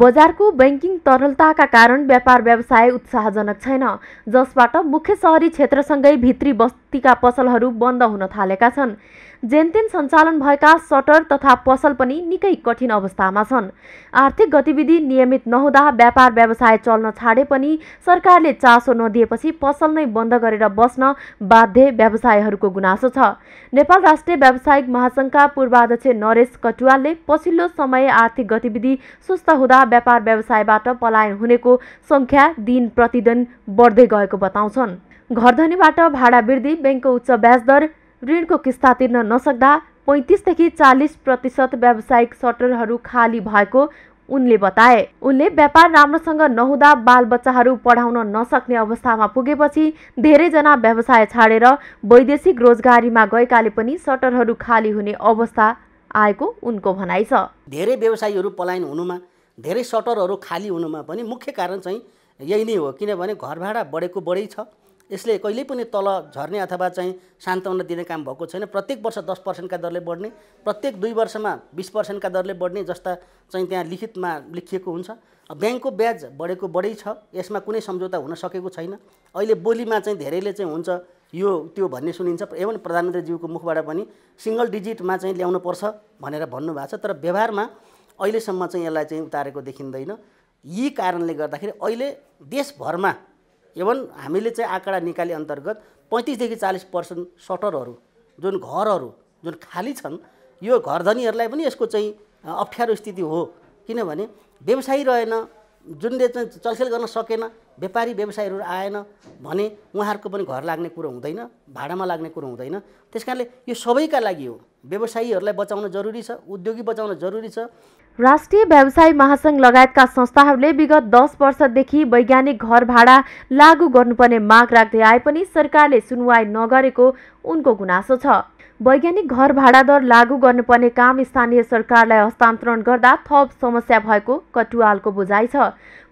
बजारको बैङ्किङ तरलताका कारण व्यापार व्यवसाय उत्साहजनक छैन जसबाट मुख्य सहरी क्षेत्रसँगै भित्री बस् तीका पसलहरू बन्द हुन थालेका छन् जेनतेन सञ्चालन भएका सटर तथा पसल पनि निकै कठिन अवस्थामा छन् आर्थिक गतिविधि नियमित नहुँदा व्यापार व्यवसाय चल्न छाडे पनि सरकारले चासो नदिएपछि पसल नै बन्द गरेर बस्न बाध्य व्यवसायहरूको गुनासो छ नेपाल राष्ट्रिय व्यावसायिक महासङ्घका पूर्वाध्यक्ष नरेश कटुवालले पछिल्लो समय आर्थिक गतिविधि सुस्त हुँदा व्यापार व्यवसायबाट पलायन हुनेको सङ्ख्या दिन प्रतिदिन बढ्दै गएको बताउँछन् घरधनीबाट भाडा वृद्धि ब्याङ्कको उच्च ब्याजदर ऋणको किस्ता तिर्न नसक्दा पैँतिसदेखि चालिस प्रतिशत व्यावसायिक सटरहरू खाली भएको उनले बताए उनले व्यापार राम्रोसँग नहुँदा बालबच्चाहरू पढाउन नसक्ने अवस्थामा पुगेपछि धेरैजना व्यवसाय छाडेर वैदेशिक रोजगारीमा गएकाले पनि सटरहरू खाली हुने अवस्था आएको उनको भनाइ छ धेरै व्यवसायीहरू पलायन हुनुमा धेरै सटरहरू खाली हुनुमा पनि मुख्य कारण चाहिँ यही नै हो किनभने घर भाडा बढेको बढै छ यसले कहिल्यै पनि तल झर्ने अथवा चाहिँ सान्त्वना दिने काम भएको छैन प्रत्येक वर्ष दस पर्सेन्टका दरले बढ्ने प्रत्येक दुई वर्षमा बिस पर्सेन्टका दरले बढ्ने जस्ता चाहिँ त्यहाँ लिखितमा लेखिएको हुन्छ ब्याङ्कको ब्याज बढेको बढै छ यसमा कुनै सम्झौता हुन सकेको छैन अहिले बोलीमा चाहिँ धेरैले चाहिँ हुन्छ यो त्यो भन्ने सुनिन्छ एवं प्रधानमन्त्रीज्यूको मुखबाट पनि सिङ्गल डिजिटमा चाहिँ पर्छ भनेर भन्नुभएको छ तर व्यवहारमा अहिलेसम्म चाहिँ यसलाई चाहिँ उतारेको देखिँदैन यी कारणले गर्दाखेरि अहिले देशभरमा इभन हामीले चाहिँ आँकडा निकाले अन्तर्गत पैँतिसदेखि चालिस पर्सेन्ट सटरहरू जुन घरहरू जुन खाली छन् यो घरधनीहरूलाई पनि यसको चाहिँ अप्ठ्यारो स्थिति हो किनभने व्यवसायी रहेन जुनले चाहिँ चलखेल गर्न सकेन व्यापारी व्यवसायीहरू आएन भने उहाँहरूको पनि घर लाग्ने कुरो हुँदैन भाडामा लाग्ने कुरो हुँदैन त्यस यो सबैका लागि हो व्यवसायीहरूलाई बचाउन जरुरी छ उद्योगी बचाउन जरुरी छ राष्ट्रिय व्यवसाय महासङ्घ लगायतका संस्थाहरूले विगत दस वर्षदेखि वैज्ञानिक घर भाडा लागू गर्नुपर्ने माग राख्दै आए पनि सरकारले सुनवाई नगरेको उनको गुनासो छ वैज्ञानिक घर भाडा दर लागू गर्नुपर्ने काम स्थानीय सरकारलाई हस्तान्तरण गर्दा थप समस्या भएको कटुवालको बुझाइ छ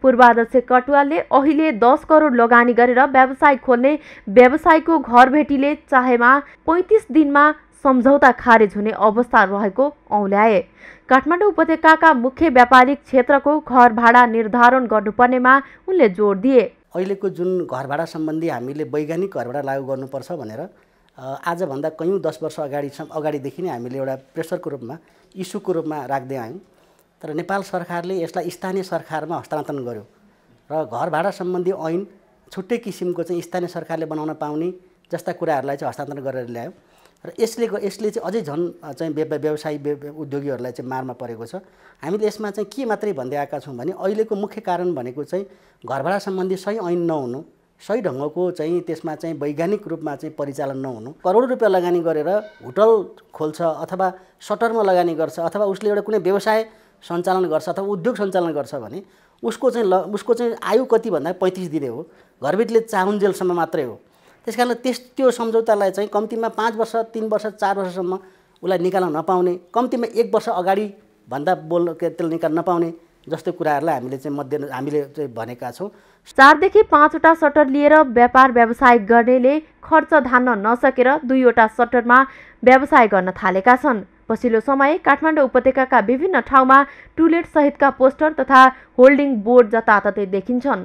पूर्वाध्यक्ष कटुवालले अहिले दस करोड लगानी गरेर व्यवसाय खोल्ने व्यवसायको घर भेटीले चाहेमा पैँतिस दिनमा सम्झौता खारेज हुने अवस्था रहेको औल्याए काठमाडौँ उपत्यकाका मुख्य व्यापारिक क्षेत्रको घर भाडा निर्धारण गर्नुपर्नेमा उनले जोड दिए अहिलेको जुन घर भाडा सम्बन्धी हामीले वैज्ञानिक घर भाडा लागू गर्नुपर्छ भनेर आजभन्दा कयौँ दस वर्ष अगाडि अगाडिदेखि नै हामीले एउटा प्रेसरको रूपमा इस्युको रूपमा राख्दै आयौँ तर नेपाल सरकारले यसलाई स्थानीय सरकारमा हस्तान्तरण गर्यो र घर भाडा सम्बन्धी ऐन छुट्टै किसिमको चाहिँ स्थानीय सरकारले बनाउन पाउने जस्ता कुराहरूलाई चाहिँ हस्तान्तरण गरेर ल्यायो र यसले यसले चाहिँ अझै झन् चाहिँ व्यवसायी उद्योगीहरूलाई चाहिँ मारमा परेको छ हामीले यसमा चाहिँ के मात्रै भन्दै आएका छौँ भने अहिलेको मुख्य कारण भनेको चाहिँ घरभाडा सम्बन्धी सही ऐन नहुनु सही ढङ्गको चाहिँ त्यसमा चाहिँ वैज्ञानिक रूपमा चाहिँ परिचालन नहुनु करोड रुपियाँ लगानी गरेर होटल खोल्छ अथवा सटरमा लगानी गर्छ अथवा उसले एउटा कुनै व्यवसाय सञ्चालन गर्छ अथवा उद्योग सञ्चालन गर्छ भने उसको चाहिँ ल उसको चाहिँ आयु कति भन्दा पैँतिस दिने हो घरभित्रले चाहुन्जेलसम्म मात्रै हो त्यस कारण त्यस त्यो सम्झौतालाई चाहिँ कम्तीमा पाँच वर्ष तिन वर्ष चार वर्षसम्म उसलाई निकाल्न नपाउने कम्तीमा एक वर्ष अगाडि भन्दा बोल्न के त्यसलाई निकाल्न नपाउने जस्तो कुराहरूलाई हामीले चाहिँ मध्य हामीले चाहिँ भनेका छौँ चारदेखि पाँचवटा सटर लिएर व्यापार व्यवसाय गर्नेले खर्च धान्न नसकेर दुईवटा सटरमा व्यवसाय गर्न थालेका छन् पछिल्लो समय काठमाडौँ उपत्यकाका विभिन्न ठाउँमा टुलेट सहितका पोस्टर तथा होल्डिङ बोर्ड जताततै देखिन्छन्